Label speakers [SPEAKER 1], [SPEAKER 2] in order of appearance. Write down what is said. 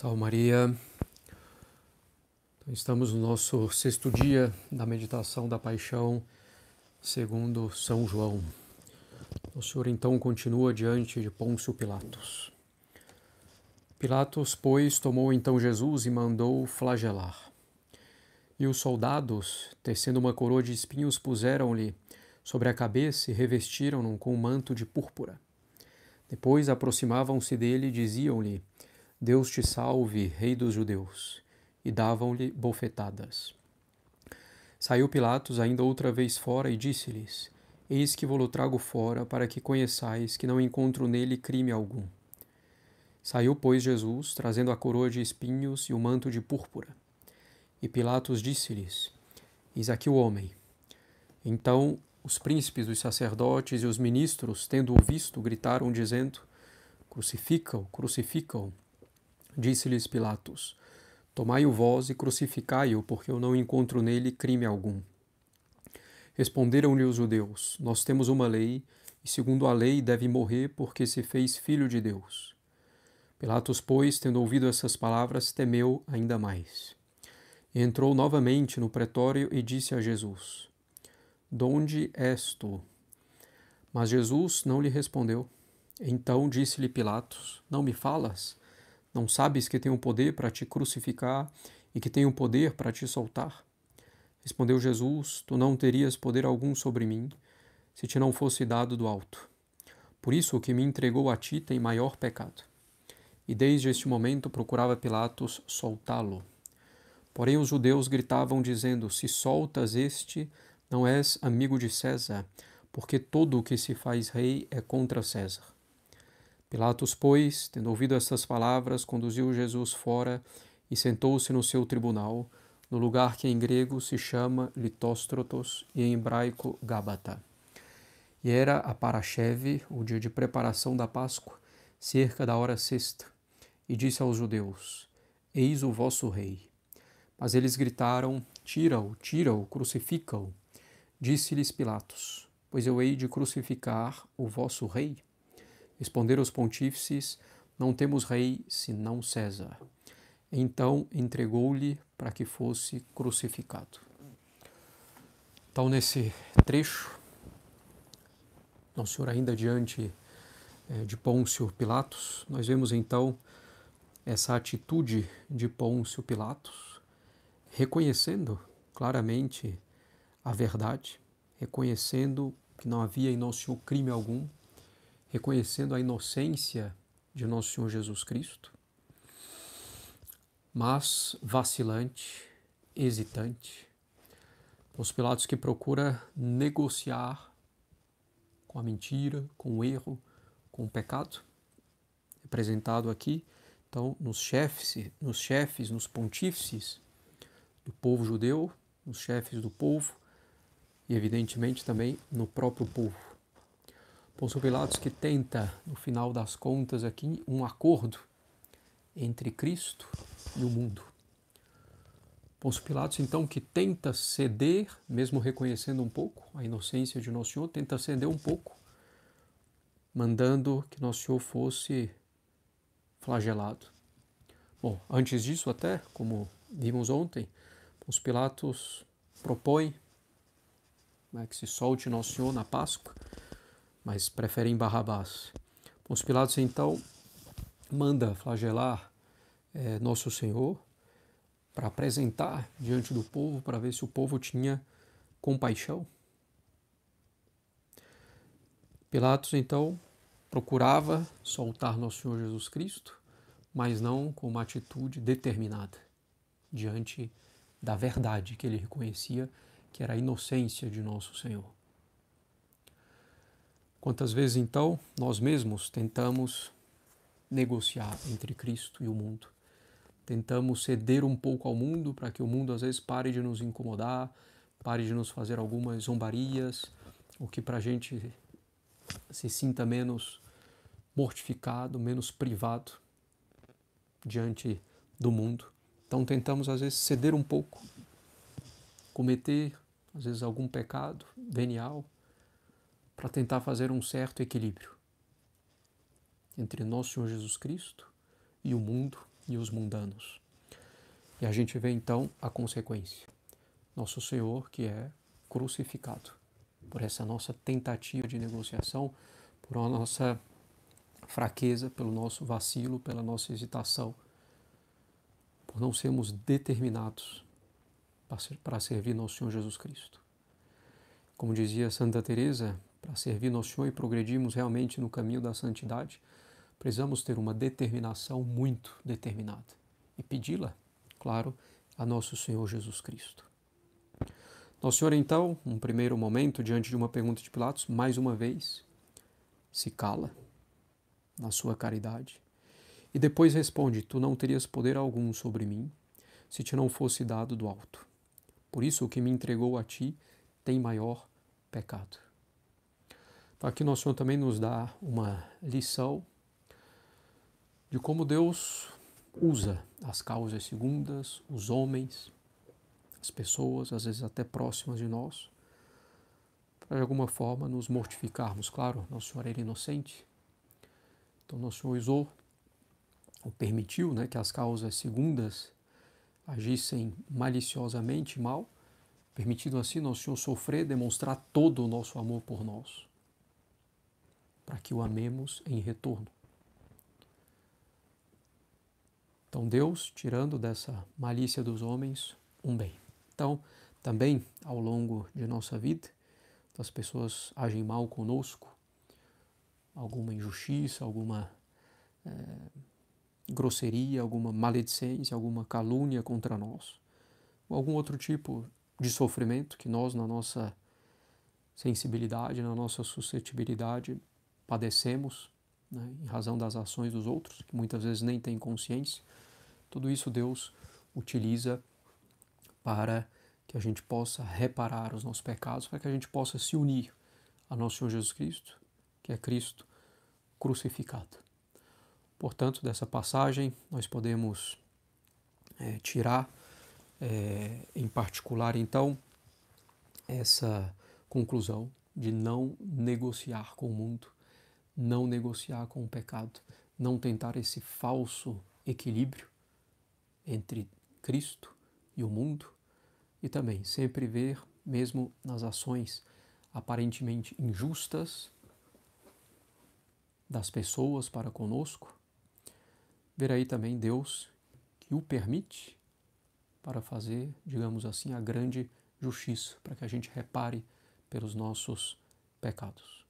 [SPEAKER 1] Salve Maria. Então, estamos no nosso sexto dia da meditação da paixão segundo São João. O Senhor então continua diante de Pôncio Pilatos. Pilatos, pois, tomou então Jesus e mandou flagelar. E os soldados, tecendo uma coroa de espinhos, puseram-lhe sobre a cabeça e revestiram-no com um manto de púrpura. Depois aproximavam-se dele e diziam-lhe: Deus te salve, Rei dos Judeus. E davam-lhe bofetadas. Saiu Pilatos ainda outra vez fora e disse-lhes: Eis que vou-lo trago fora, para que conheçais que não encontro nele crime algum. Saiu, pois, Jesus, trazendo a coroa de espinhos e o manto de púrpura. E Pilatos disse-lhes: Eis aqui o homem. Então os príncipes, os sacerdotes e os ministros, tendo o visto, gritaram, dizendo: Crucificam, crucificam. Disse-lhes Pilatos: Tomai-o vós e crucificai-o, porque eu não encontro nele crime algum. Responderam-lhe os judeus: Nós temos uma lei, e segundo a lei deve morrer, porque se fez filho de Deus. Pilatos, pois, tendo ouvido essas palavras, temeu ainda mais. Entrou novamente no pretório e disse a Jesus: Donde és tu? Mas Jesus não lhe respondeu. Então disse-lhe Pilatos: Não me falas? Não sabes que tenho poder para te crucificar e que tenho poder para te soltar? Respondeu Jesus: Tu não terias poder algum sobre mim se te não fosse dado do alto. Por isso o que me entregou a ti tem maior pecado. E desde este momento procurava Pilatos soltá-lo. Porém os judeus gritavam, dizendo: Se soltas este, não és amigo de César, porque todo o que se faz rei é contra César. Pilatos, pois, tendo ouvido estas palavras, conduziu Jesus fora e sentou-se no seu tribunal, no lugar que em grego se chama Litóstrotos e em hebraico Gabata. E era a Parasheve, o dia de preparação da Páscoa, cerca da hora sexta, e disse aos judeus: Eis o vosso rei. Mas eles gritaram: Tira-o, tira-o, crucifica-o. Disse-lhes Pilatos: Pois eu hei de crucificar o vosso rei? Responderam os pontífices: Não temos rei senão César. Então entregou-lhe para que fosse crucificado. Então, nesse trecho, Nosso Senhor ainda diante é, de Pôncio Pilatos, nós vemos então essa atitude de Pôncio Pilatos, reconhecendo claramente a verdade, reconhecendo que não havia em Nosso Senhor crime algum, reconhecendo a inocência de Nosso Senhor Jesus Cristo, mas vacilante, hesitante, os Pilatos que procura negociar com a mentira, com o erro, com o pecado, representado aqui, então, nos chefes, nos chefes, nos pontífices do povo judeu, nos chefes do povo e evidentemente também no próprio povo. Pôncio Pilatos que tenta, no final das contas aqui, um acordo entre Cristo e o mundo. Pôncio Pilatos, então, que tenta ceder, mesmo reconhecendo um pouco a inocência de Nosso Senhor, tenta ceder um pouco, mandando que Nosso Senhor fosse flagelado. Bom, antes disso, até, como vimos ontem, Pôncio Pilatos propõe né, que se solte Nosso Senhor na Páscoa mas preferem Barrabás. Pôncio Pilatos então manda flagelar é, Nosso Senhor para apresentar diante do povo, para ver se o povo tinha compaixão. Pilatos então procurava soltar Nosso Senhor Jesus Cristo, mas não com uma atitude determinada diante da verdade que ele reconhecia que era a inocência de Nosso Senhor. Quantas vezes então nós mesmos tentamos negociar entre Cristo e o mundo? Tentamos ceder um pouco ao mundo para que o mundo às vezes pare de nos incomodar, pare de nos fazer algumas zombarias, o que para a gente se sinta menos mortificado, menos privado diante do mundo. Então tentamos às vezes ceder um pouco, cometer às vezes algum pecado venial para tentar fazer um certo equilíbrio entre nosso Senhor Jesus Cristo e o mundo e os mundanos. E a gente vê então a consequência. Nosso Senhor que é crucificado por essa nossa tentativa de negociação, por a nossa fraqueza, pelo nosso vacilo, pela nossa hesitação, por não sermos determinados para servir nosso Senhor Jesus Cristo. Como dizia Santa Teresa, para servir nosso Senhor e progredirmos realmente no caminho da santidade, precisamos ter uma determinação muito determinada e pedi-la, claro, a nosso Senhor Jesus Cristo. Nosso Senhor, então, num primeiro momento, diante de uma pergunta de Pilatos, mais uma vez, se cala na sua caridade. E depois responde: Tu não terias poder algum sobre mim se te não fosse dado do alto. Por isso, o que me entregou a ti tem maior pecado. Então, aqui nosso Senhor também nos dá uma lição de como Deus usa as causas segundas, os homens, as pessoas, às vezes até próximas de nós, para de alguma forma nos mortificarmos. Claro, Nosso Senhor era inocente, então Nosso Senhor usou ou permitiu né, que as causas segundas agissem maliciosamente mal, permitindo assim Nosso Senhor sofrer, demonstrar todo o nosso amor por nós para que o amemos em retorno. Então, Deus, tirando dessa malícia dos homens, um bem. Então, também ao longo de nossa vida, as pessoas agem mal conosco, alguma injustiça, alguma é, grosseria, alguma maledicência, alguma calúnia contra nós, ou algum outro tipo de sofrimento que nós, na nossa sensibilidade, na nossa suscetibilidade, padecemos né, em razão das ações dos outros, que muitas vezes nem têm consciência. Tudo isso Deus utiliza para que a gente possa reparar os nossos pecados, para que a gente possa se unir a nosso Senhor Jesus Cristo, que é Cristo crucificado. Portanto, dessa passagem, nós podemos é, tirar, é, em particular, então, essa conclusão de não negociar com o mundo, não negociar com o pecado, não tentar esse falso equilíbrio entre Cristo e o mundo, e também sempre ver, mesmo nas ações aparentemente injustas das pessoas para conosco, ver aí também Deus que o permite para fazer, digamos assim, a grande justiça, para que a gente repare pelos nossos pecados.